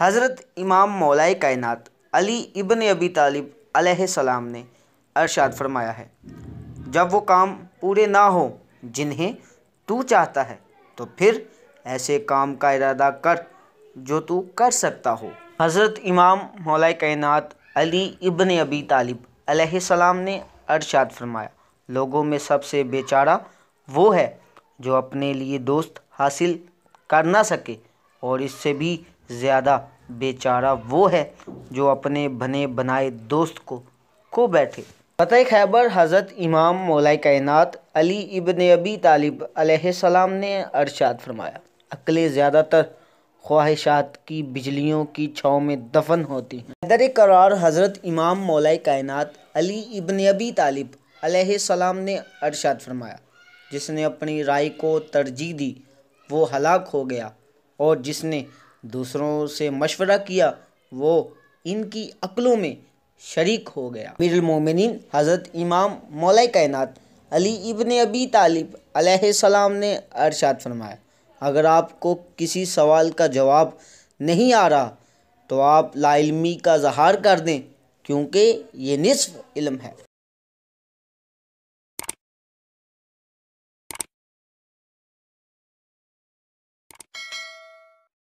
हज़रत इमाम मौलाए कायनात अली इबन अबी तालिब सलाम ने अरशाद फरमाया है जब वो काम पूरे ना हो जिन्हें तू चाहता है तो फिर ऐसे काम का इरादा कर जो तू कर सकता हो हज़रत इमाम मौलाए कायनात अली इबन अबी तालिब सलाम ने अरशाद फरमाया लोगों में सबसे बेचारा वो है जो अपने लिए दोस्त हासिल कर ना सके और इससे भी ज़्यादा बेचारा वो है जो अपने बने बनाए दोस्त को खो बैठे फ़तेह खैबर हज़रत इमाम मौलाए कायनात अली इबन अबी तालिब सलाम ने अरशाद फरमाया अकले ज़्यादातर ख्वाहिशात की बिजलियों की छाँव में दफन होती हैं दर करार हज़रत इमाम मौलाए कायनात अली इबन अबी तालिब सलाम ने अरशाद फरमाया जिसने अपनी राय को तरजीह दी वो हलाक हो गया और जिसने दूसरों से मशवरा किया वो इनकी अकलों में शरीक हो गया मिरमिन हज़रत इमाम मौल कायनत अली इबन अबी तालिब सलाम ने अरशाद फरमाया अगर आपको किसी सवाल का जवाब नहीं आ रहा तो आप लाइलमी का जहार कर दें क्योंकि ये निसफ़ इल्म है